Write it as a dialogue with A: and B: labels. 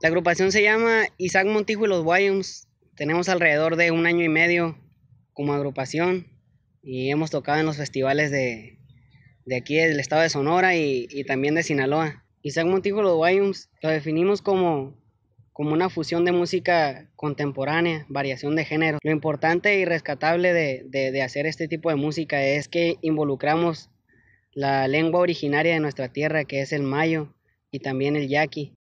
A: La agrupación se llama
B: Isaac Montijo y los Wyomes. Tenemos alrededor de un año y medio como agrupación y hemos tocado en los festivales de, aquí del estado de Sonora y, también de Sinaloa. Isaac Montijo y los Wyomes lo definimos como, como una fusión de música contemporánea, variación de género. Lo importante y rescatable de hacer este tipo de música es que involucramos la lengua originaria de nuestra tierra, que es el mayo, y también el yaqui.